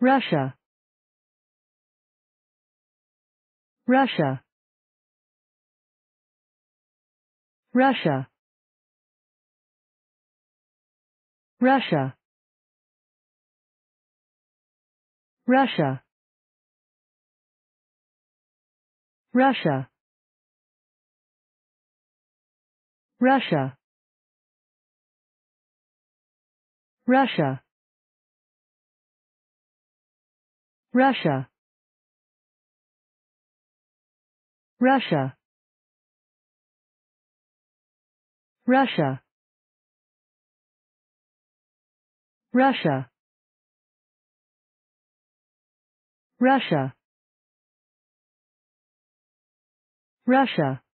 Russia Russia Russia Russia Russia Russia Russia Russia Russia Russia Russia Russia Russia Russia